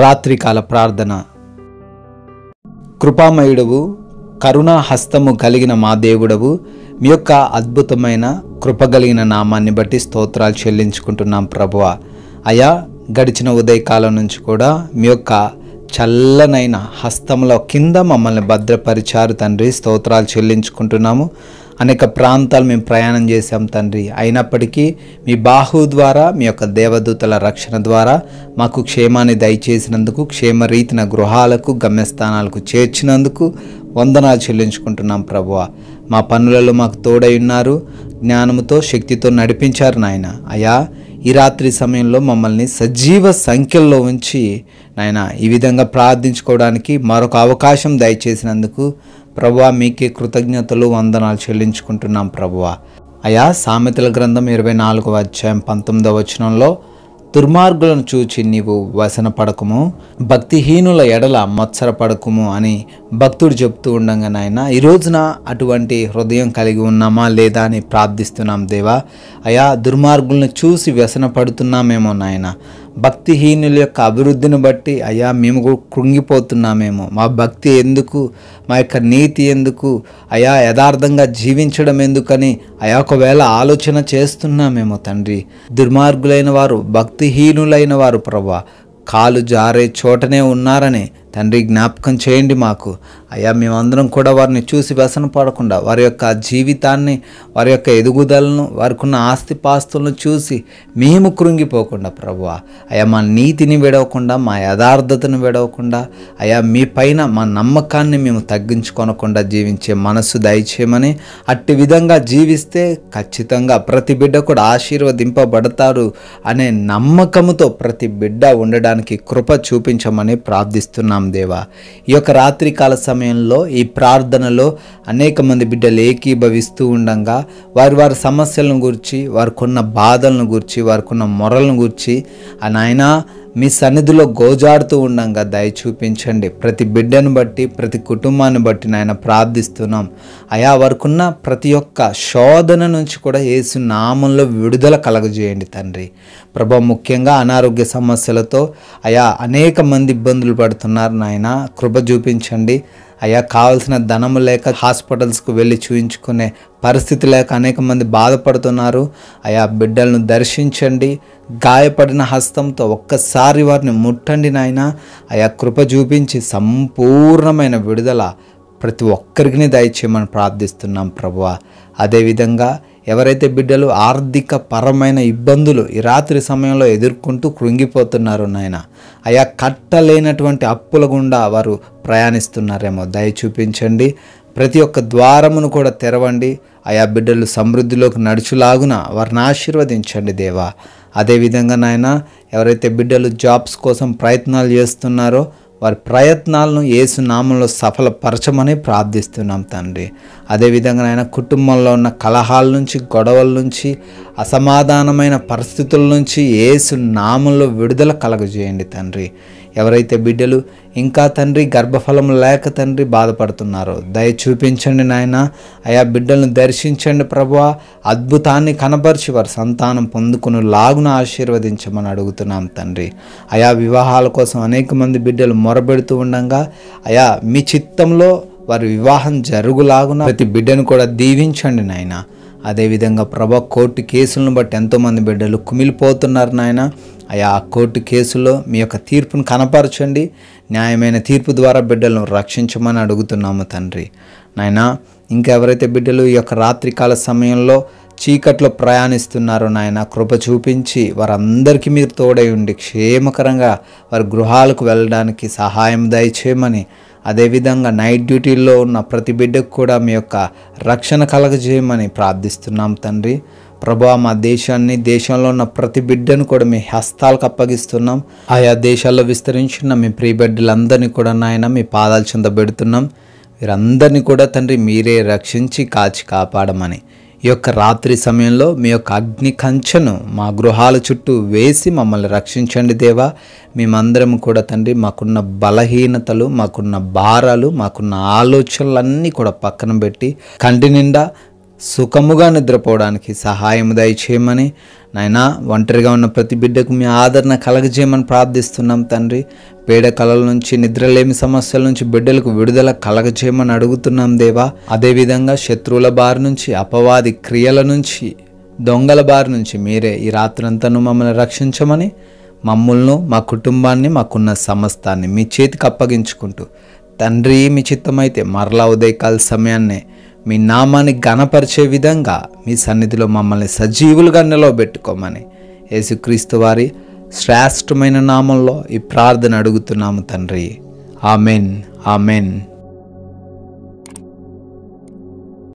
రాత్రికాల ప్రార్థన కృపామయుడవు కరుణా హస్తము కలిగిన మా దేవుడవు మీ యొక్క అద్భుతమైన కృపగలిగిన నామాన్ని బట్టి స్తోత్రాలు చెల్లించుకుంటున్నాం ప్రభువ అయా గడిచిన ఉదయకాలం నుంచి కూడా మీ యొక్క చల్లనైన హస్తంలో కింద మమ్మల్ని భద్రపరిచారు తండ్రి స్తోత్రాలు చెల్లించుకుంటున్నాము అనేక ప్రాంతాలు మేము ప్రయాణం చేశాం తండ్రి అయినప్పటికీ మీ బాహు ద్వారా మీ యొక్క దేవదూతల రక్షణ ద్వారా మాకు క్షేమాన్ని దయచేసినందుకు క్షేమరీతిన గృహాలకు గమ్యస్థానాలకు చేర్చినందుకు వందనాలు చెల్లించుకుంటున్నాం ప్రభువ మా పనులలో మాకు తోడై ఉన్నారు జ్ఞానముతో శక్తితో నడిపించారు నాయన అయా ఈ రాత్రి సమయంలో మమ్మల్ని సజీవ సంఖ్యల్లో ఉంచి నాయన ఈ విధంగా ప్రార్థించుకోవడానికి మరొక అవకాశం దయచేసినందుకు ప్రభువ మీకే కృతజ్ఞతలు వందనాలు చెల్లించుకుంటున్నాం ప్రభువ అయా సామెతల గ్రంథం ఇరవై నాలుగవ అధ్యాయం పంతొమ్మిదవ వచనంలో దుర్మార్గులను చూచి నీవు వసన పడకము భక్తిహీనుల ఎడల మత్సర పడకము అని భక్తుడు చెప్తూ ఉండగా నాయన ఈ రోజున అటువంటి హృదయం కలిగి ఉన్నామా లేదా అని ప్రార్థిస్తున్నాం దేవా అయా దుర్మార్గులను చూసి వ్యసన పడుతున్నామేమో నాయన భక్తిహీనుల యొక్క అభివృద్ధిని బట్టి అయ్యా మేము కూడా కృంగిపోతున్నామేమో మా భక్తి ఎందుకు మా యొక్క నీతి ఎందుకు అయా యథార్థంగా జీవించడం ఎందుకని అయా ఒకవేళ ఆలోచన చేస్తున్నామేమో తండ్రి దుర్మార్గులైన వారు భక్తిహీనులైన వారు ప్రభా కాలు జారే చోటనే ఉన్నారని తండ్రి జ్ఞాపకం చేయండి మాకు అయ్యా మేమందరం కూడా వారిని చూసి వ్యసన పడకుండా వారి యొక్క జీవితాన్ని వారి యొక్క ఎదుగుదలను వారికి ఉన్న ఆస్తిపాస్తులను చూసి మేము కృంగిపోకుండా ప్రభు అయ్యా మా నీతిని విడవకుండా మా యథార్థతను విడవకుండా అయ్యా మీ పైన మా నమ్మకాన్ని మేము తగ్గించుకొనకుండా జీవించే మనస్సు దయచేయమని అట్టి విధంగా జీవిస్తే ఖచ్చితంగా ప్రతి బిడ్డ కూడా ఆశీర్వదింపబడతారు అనే నమ్మకముతో ప్రతి బిడ్డ ఉండడానికి కృప చూపించమని ప్రార్థిస్తున్నాం దేవా ఈ యొక్క రాత్రికాల సమయం సమయంలో ఈ ప్రార్థనలో అనేక మంది బిడ్డలు ఏకీభవిస్తూ ఉండగా వారి వారి సమస్యలను గురించి వారికున్న బాధలను గురించి వారికున్న మొరలను గురించి ఆ నాయనా మీ సన్నిధిలో గోజాడుతూ ఉండగా దయ చూపించండి ప్రతి బిడ్డను బట్టి ప్రతి కుటుంబాన్ని బట్టి నాయన ప్రార్థిస్తున్నాం అయా వరకున్న ప్రతి ఒక్క శోధన నుంచి కూడా ఏసు నామంలో విడుదల కలగజేయండి తండ్రి ప్రభ ముఖ్యంగా అనారోగ్య సమస్యలతో అయా అనేక మంది ఇబ్బందులు పడుతున్నారు నాయన కృప చూపించండి అయ్యా కావలసిన ధనము లేక హాస్పిటల్స్కు వెళ్ళి చూయించుకునే పరిస్థితి లేక అనేక మంది బాధపడుతున్నారు అయా బిడ్డలను దర్శించండి గాయపడిన హస్తంతో ఒక్కసారి వారిని ముట్టండి నాయన అయా కృప చూపించి సంపూర్ణమైన విడుదల ప్రతి ఒక్కరికి దయచేయమని ప్రార్థిస్తున్నాం ప్రభువ అదేవిధంగా ఎవరైతే బిడ్డలు ఆర్థిక పరమైన ఇబ్బందులు ఈ రాత్రి సమయంలో ఎదుర్కొంటూ కృంగిపోతున్నారు నాయన అయా కట్టలేనటువంటి అప్పుల గుండా వారు ప్రయాణిస్తున్నారేమో దయ చూపించండి ప్రతి ఒక్క ద్వారమును కూడా తెరవండి ఆయా బిడ్డలు సమృద్ధిలోకి నడుచులాగున వారిని ఆశీర్వదించండి దేవా అదేవిధంగా నాయన ఎవరైతే బిడ్డలు జాబ్స్ కోసం ప్రయత్నాలు చేస్తున్నారో వారి ప్రయత్నాలను ఏసు నామంలో సఫలపరచమని ప్రార్థిస్తున్నాం తండ్రి అదేవిధంగా ఆయన కుటుంబంలో ఉన్న కలహాల నుంచి గొడవల నుంచి అసమాధానమైన పరిస్థితుల నుంచి ఏసు నామంలో విడుదల కలగజేయండి తండ్రి ఎవరైతే బిడ్డలు ఇంకా తండ్రి గర్భఫలం లేక తండ్రి బాధపడుతున్నారో దయ చూపించండి నాయన అయా బిడ్డలను దర్శించండి ప్రభువా అద్భుతాన్ని కనపరిచి వారి సంతానం పొందుకుని లాగున ఆశీర్వదించమని అడుగుతున్నాం తండ్రి అయా వివాహాల కోసం అనేక మంది బిడ్డలు మొరబెడుతూ ఉండగా అయా మీ చిత్తంలో వారి వివాహం జరుగులాగున ప్రతి బిడ్డను కూడా దీవించండి నాయన అదేవిధంగా ప్రభా కోర్టు కేసులను బట్టి ఎంతోమంది బిడ్డలు కుమిలిపోతున్నారు నాయన అయా కోర్టు కేసులో మీ యొక్క తీర్పును కనపరచండి న్యాయమైన తీర్పు ద్వారా బిడ్డలను రక్షించమని అడుగుతున్నాము తండ్రి నాయన ఇంకెవరైతే బిడ్డలు ఈ యొక్క రాత్రికాల సమయంలో చీకట్లో ప్రయాణిస్తున్నారో నాయన కృప చూపించి వారందరికీ మీరు తోడై ఉండి క్షేమకరంగా వారి గృహాలకు వెళ్ళడానికి సహాయం దయచేయమని అదేవిధంగా నైట్ డ్యూటీల్లో ఉన్న ప్రతి బిడ్డకు కూడా మీ యొక్క రక్షణ కలగజేయమని ప్రార్థిస్తున్నాం తండ్రి ప్రభా మా దేశాన్ని దేశంలో ఉన్న ప్రతి బిడ్డను కూడా మీ హస్తాలకు అప్పగిస్తున్నాం ఆయా దేశాల్లో విస్తరించిన మీ ప్రియ బిడ్డలందరినీ కూడా నాయన మీ పాదాలు పెడుతున్నాం వీరందరినీ కూడా తండ్రి మీరే రక్షించి కాచి కాపాడమని ఈ యొక్క రాత్రి సమయంలో మీ యొక్క అగ్ని కంచెను మా గృహాల చుట్టూ వేసి మమ్మల్ని రక్షించండి దేవా మేమందరం కూడా తండ్రి మాకున్న బలహీనతలు మాకున్న భారాలు మాకున్న ఆలోచనలన్నీ కూడా పక్కన పెట్టి కంటి నిండా సుఖముగా నిద్రపోవడానికి సహాయం దయచేయమని నాయన ఒంటరిగా ఉన్న ప్రతి బిడ్డకు మీ ఆదరణ కలగజేయమని ప్రార్థిస్తున్నాం తండ్రి పేడ కళల నుంచి నిద్రలేమి సమస్యల నుంచి బిడ్డలకు విడుదల కలగజేయమని అడుగుతున్నాం దేవా అదేవిధంగా శత్రువుల బారి నుంచి అపవాది క్రియల నుంచి దొంగల బారి నుంచి మీరే ఈ రాత్రంతను మమ్మల్ని రక్షించమని మమ్మల్ని మా కుటుంబాన్ని మాకున్న సమస్తాన్ని మీ చేతికి అప్పగించుకుంటూ తండ్రి మీ చిత్తమైతే మరలా ఉదయకాల సమయాన్నే మీ నామాన్ని గణపరిచే విధంగా మీ సన్నిధిలో మమ్మల్ని సజీవులుగా నిలవబెట్టుకోమని యేసుక్రీస్తు వారి శ్రేష్టమైన నామంలో ఈ ప్రార్థన అడుగుతున్నాము తండ్రి ఆమెన్ ఆమెన్